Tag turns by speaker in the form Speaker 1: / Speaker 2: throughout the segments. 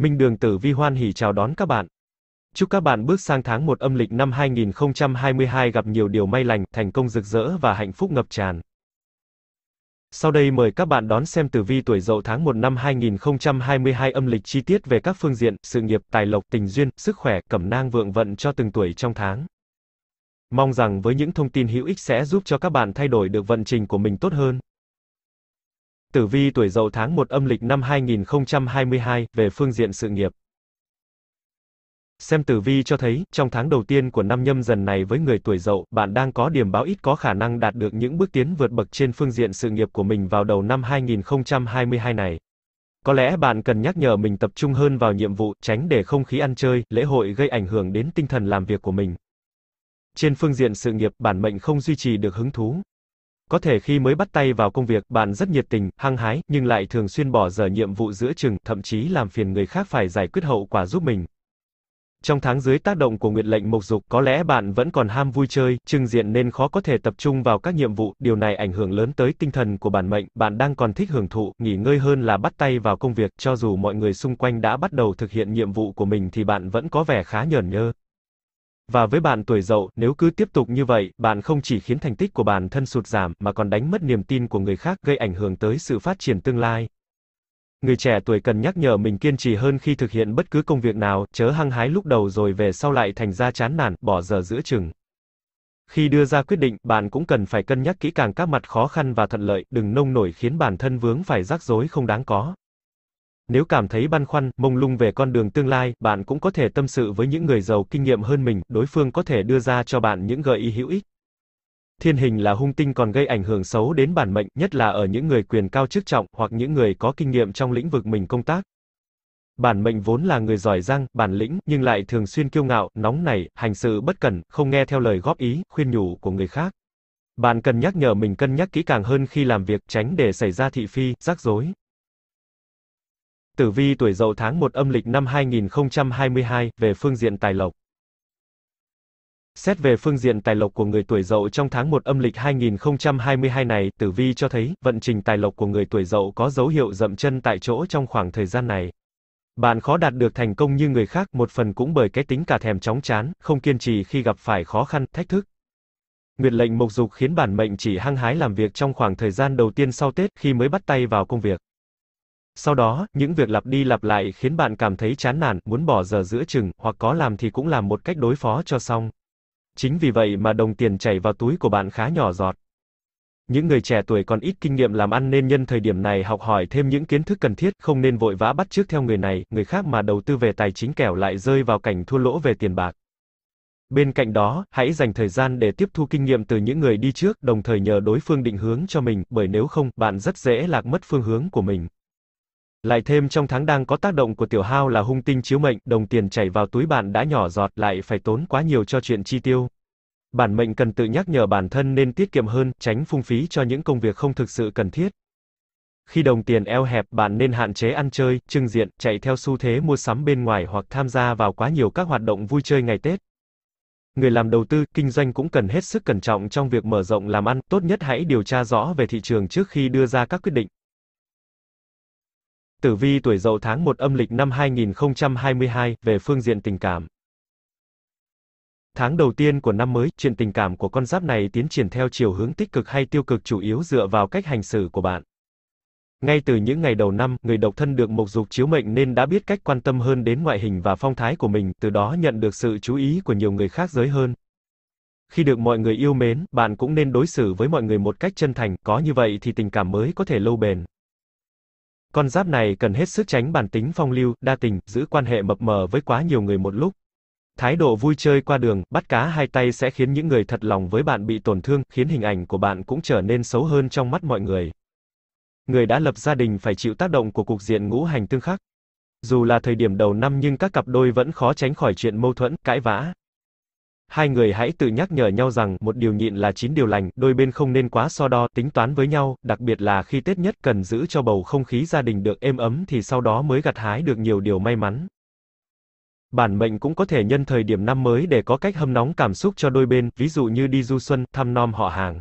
Speaker 1: Minh Đường Tử Vi hoan hỉ chào đón các bạn. Chúc các bạn bước sang tháng 1 âm lịch năm 2022 gặp nhiều điều may lành, thành công rực rỡ và hạnh phúc ngập tràn. Sau đây mời các bạn đón xem tử vi tuổi Dậu tháng 1 năm 2022 âm lịch chi tiết về các phương diện sự nghiệp, tài lộc, tình duyên, sức khỏe, cẩm nang vượng vận cho từng tuổi trong tháng. Mong rằng với những thông tin hữu ích sẽ giúp cho các bạn thay đổi được vận trình của mình tốt hơn. Tử vi tuổi Dậu tháng 1 âm lịch năm 2022 về phương diện sự nghiệp. Xem tử vi cho thấy, trong tháng đầu tiên của năm nhâm dần này với người tuổi Dậu, bạn đang có điểm báo ít có khả năng đạt được những bước tiến vượt bậc trên phương diện sự nghiệp của mình vào đầu năm 2022 này. Có lẽ bạn cần nhắc nhở mình tập trung hơn vào nhiệm vụ, tránh để không khí ăn chơi, lễ hội gây ảnh hưởng đến tinh thần làm việc của mình. Trên phương diện sự nghiệp, bản mệnh không duy trì được hứng thú, có thể khi mới bắt tay vào công việc, bạn rất nhiệt tình, hăng hái, nhưng lại thường xuyên bỏ dở nhiệm vụ giữa chừng, thậm chí làm phiền người khác phải giải quyết hậu quả giúp mình. Trong tháng dưới tác động của nguyệt lệnh mộc dục, có lẽ bạn vẫn còn ham vui chơi, trưng diện nên khó có thể tập trung vào các nhiệm vụ, điều này ảnh hưởng lớn tới tinh thần của bản mệnh, bạn đang còn thích hưởng thụ, nghỉ ngơi hơn là bắt tay vào công việc, cho dù mọi người xung quanh đã bắt đầu thực hiện nhiệm vụ của mình thì bạn vẫn có vẻ khá nhởn nhơ. Và với bạn tuổi dậu, nếu cứ tiếp tục như vậy, bạn không chỉ khiến thành tích của bản thân sụt giảm, mà còn đánh mất niềm tin của người khác, gây ảnh hưởng tới sự phát triển tương lai. Người trẻ tuổi cần nhắc nhở mình kiên trì hơn khi thực hiện bất cứ công việc nào, chớ hăng hái lúc đầu rồi về sau lại thành ra chán nản, bỏ giờ giữa chừng. Khi đưa ra quyết định, bạn cũng cần phải cân nhắc kỹ càng các mặt khó khăn và thuận lợi, đừng nông nổi khiến bản thân vướng phải rắc rối không đáng có. Nếu cảm thấy băn khoăn, mông lung về con đường tương lai, bạn cũng có thể tâm sự với những người giàu kinh nghiệm hơn mình, đối phương có thể đưa ra cho bạn những gợi ý hữu ích. Thiên hình là hung tinh còn gây ảnh hưởng xấu đến bản mệnh, nhất là ở những người quyền cao chức trọng hoặc những người có kinh nghiệm trong lĩnh vực mình công tác. Bản mệnh vốn là người giỏi giang, bản lĩnh, nhưng lại thường xuyên kiêu ngạo, nóng nảy, hành sự bất cẩn, không nghe theo lời góp ý, khuyên nhủ của người khác. Bạn cần nhắc nhở mình cân nhắc kỹ càng hơn khi làm việc, tránh để xảy ra thị phi, rắc rối. Tử vi tuổi Dậu tháng 1 âm lịch năm 2022, về phương diện tài lộc. Xét về phương diện tài lộc của người tuổi Dậu trong tháng 1 âm lịch 2022 này, Tử vi cho thấy vận trình tài lộc của người tuổi Dậu có dấu hiệu dậm chân tại chỗ trong khoảng thời gian này. Bạn khó đạt được thành công như người khác, một phần cũng bởi cái tính cả thèm chóng chán, không kiên trì khi gặp phải khó khăn, thách thức. Nguyệt lệnh mộc dục khiến bản mệnh chỉ hăng hái làm việc trong khoảng thời gian đầu tiên sau Tết khi mới bắt tay vào công việc. Sau đó, những việc lặp đi lặp lại khiến bạn cảm thấy chán nản, muốn bỏ giờ giữa chừng, hoặc có làm thì cũng làm một cách đối phó cho xong. Chính vì vậy mà đồng tiền chảy vào túi của bạn khá nhỏ giọt. Những người trẻ tuổi còn ít kinh nghiệm làm ăn nên nhân thời điểm này học hỏi thêm những kiến thức cần thiết, không nên vội vã bắt chước theo người này, người khác mà đầu tư về tài chính kẻo lại rơi vào cảnh thua lỗ về tiền bạc. Bên cạnh đó, hãy dành thời gian để tiếp thu kinh nghiệm từ những người đi trước, đồng thời nhờ đối phương định hướng cho mình, bởi nếu không, bạn rất dễ lạc mất phương hướng của mình. Lại thêm trong tháng đang có tác động của tiểu hao là hung tinh chiếu mệnh, đồng tiền chảy vào túi bạn đã nhỏ giọt, lại phải tốn quá nhiều cho chuyện chi tiêu. Bản mệnh cần tự nhắc nhở bản thân nên tiết kiệm hơn, tránh phung phí cho những công việc không thực sự cần thiết. Khi đồng tiền eo hẹp, bạn nên hạn chế ăn chơi, trưng diện, chạy theo xu thế mua sắm bên ngoài hoặc tham gia vào quá nhiều các hoạt động vui chơi ngày Tết. Người làm đầu tư, kinh doanh cũng cần hết sức cẩn trọng trong việc mở rộng làm ăn, tốt nhất hãy điều tra rõ về thị trường trước khi đưa ra các quyết định. Tử vi tuổi Dậu tháng 1 âm lịch năm 2022 về phương diện tình cảm. Tháng đầu tiên của năm mới, chuyện tình cảm của con giáp này tiến triển theo chiều hướng tích cực hay tiêu cực chủ yếu dựa vào cách hành xử của bạn. Ngay từ những ngày đầu năm, người độc thân được mộc dục chiếu mệnh nên đã biết cách quan tâm hơn đến ngoại hình và phong thái của mình, từ đó nhận được sự chú ý của nhiều người khác giới hơn. Khi được mọi người yêu mến, bạn cũng nên đối xử với mọi người một cách chân thành, có như vậy thì tình cảm mới có thể lâu bền. Con giáp này cần hết sức tránh bản tính phong lưu, đa tình, giữ quan hệ mập mờ với quá nhiều người một lúc. Thái độ vui chơi qua đường, bắt cá hai tay sẽ khiến những người thật lòng với bạn bị tổn thương, khiến hình ảnh của bạn cũng trở nên xấu hơn trong mắt mọi người. Người đã lập gia đình phải chịu tác động của cục diện ngũ hành tương khắc. Dù là thời điểm đầu năm nhưng các cặp đôi vẫn khó tránh khỏi chuyện mâu thuẫn, cãi vã. Hai người hãy tự nhắc nhở nhau rằng, một điều nhịn là chín điều lành, đôi bên không nên quá so đo, tính toán với nhau, đặc biệt là khi Tết nhất cần giữ cho bầu không khí gia đình được êm ấm thì sau đó mới gặt hái được nhiều điều may mắn. Bản mệnh cũng có thể nhân thời điểm năm mới để có cách hâm nóng cảm xúc cho đôi bên, ví dụ như đi du xuân, thăm nom họ hàng.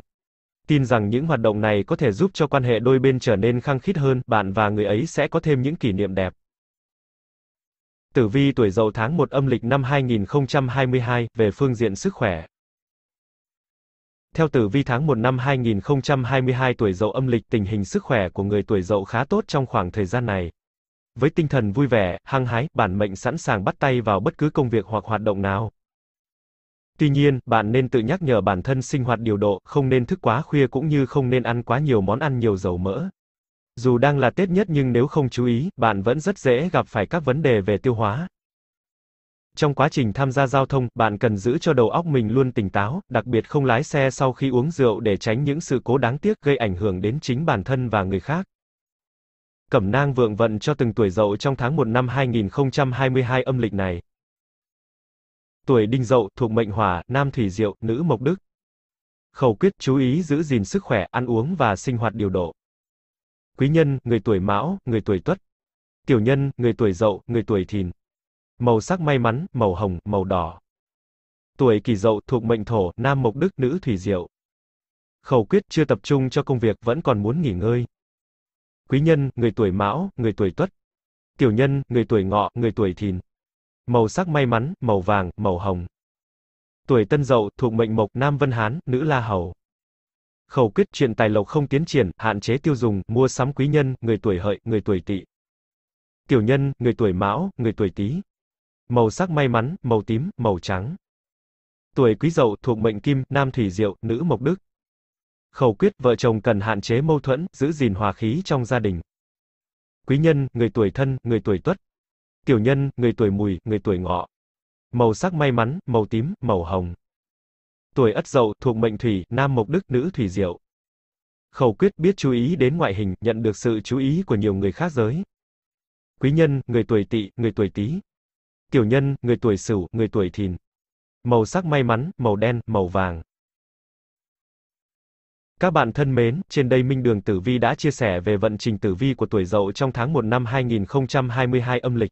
Speaker 1: Tin rằng những hoạt động này có thể giúp cho quan hệ đôi bên trở nên khăng khít hơn, bạn và người ấy sẽ có thêm những kỷ niệm đẹp. Tử vi tuổi Dậu tháng 1 âm lịch năm 2022 về phương diện sức khỏe. Theo tử vi tháng 1 năm 2022 tuổi Dậu âm lịch, tình hình sức khỏe của người tuổi Dậu khá tốt trong khoảng thời gian này. Với tinh thần vui vẻ, hăng hái, bản mệnh sẵn sàng bắt tay vào bất cứ công việc hoặc hoạt động nào. Tuy nhiên, bạn nên tự nhắc nhở bản thân sinh hoạt điều độ, không nên thức quá khuya cũng như không nên ăn quá nhiều món ăn nhiều dầu mỡ. Dù đang là Tết nhất nhưng nếu không chú ý, bạn vẫn rất dễ gặp phải các vấn đề về tiêu hóa. Trong quá trình tham gia giao thông, bạn cần giữ cho đầu óc mình luôn tỉnh táo, đặc biệt không lái xe sau khi uống rượu để tránh những sự cố đáng tiếc gây ảnh hưởng đến chính bản thân và người khác. Cẩm nang vượng vận cho từng tuổi dậu trong tháng 1 năm 2022 âm lịch này. Tuổi đinh dậu thuộc mệnh hỏa, nam thủy diệu, nữ mộc đức. Khẩu quyết chú ý giữ gìn sức khỏe, ăn uống và sinh hoạt điều độ quý nhân, người tuổi mão, người tuổi tuất. Tiểu nhân, người tuổi dậu, người tuổi thìn. Màu sắc may mắn, màu hồng, màu đỏ. Tuổi kỷ dậu thuộc mệnh thổ, nam mộc đức, nữ thủy diệu. Khẩu quyết chưa tập trung cho công việc, vẫn còn muốn nghỉ ngơi. Quý nhân, người tuổi mão, người tuổi tuất. Tiểu nhân, người tuổi ngọ, người tuổi thìn. Màu sắc may mắn, màu vàng, màu hồng. Tuổi tân dậu thuộc mệnh mộc, nam vân hán, nữ la hầu khẩu quyết chuyện tài lộc không tiến triển, hạn chế tiêu dùng, mua sắm quý nhân, người tuổi hợi, người tuổi tỵ. Tiểu nhân, người tuổi mão, người tuổi tý. Màu sắc may mắn, màu tím, màu trắng. Tuổi quý dậu thuộc mệnh kim, nam thủy diệu, nữ mộc đức. Khẩu quyết vợ chồng cần hạn chế mâu thuẫn, giữ gìn hòa khí trong gia đình. Quý nhân, người tuổi thân, người tuổi tuất. Tiểu nhân, người tuổi mùi, người tuổi ngọ. Màu sắc may mắn, màu tím, màu hồng tuổi Ất Dậu thuộc mệnh Thủy, nam Mộc Đức, nữ Thủy Diệu. Khẩu quyết biết chú ý đến ngoại hình, nhận được sự chú ý của nhiều người khác giới. Quý nhân, người tuổi Tỵ, người tuổi Tý. Tiểu nhân, người tuổi Sửu, người tuổi Thìn. Màu sắc may mắn, màu đen, màu vàng. Các bạn thân mến, trên đây Minh Đường Tử Vi đã chia sẻ về vận trình tử vi của tuổi Dậu trong tháng 1 năm 2022 âm lịch.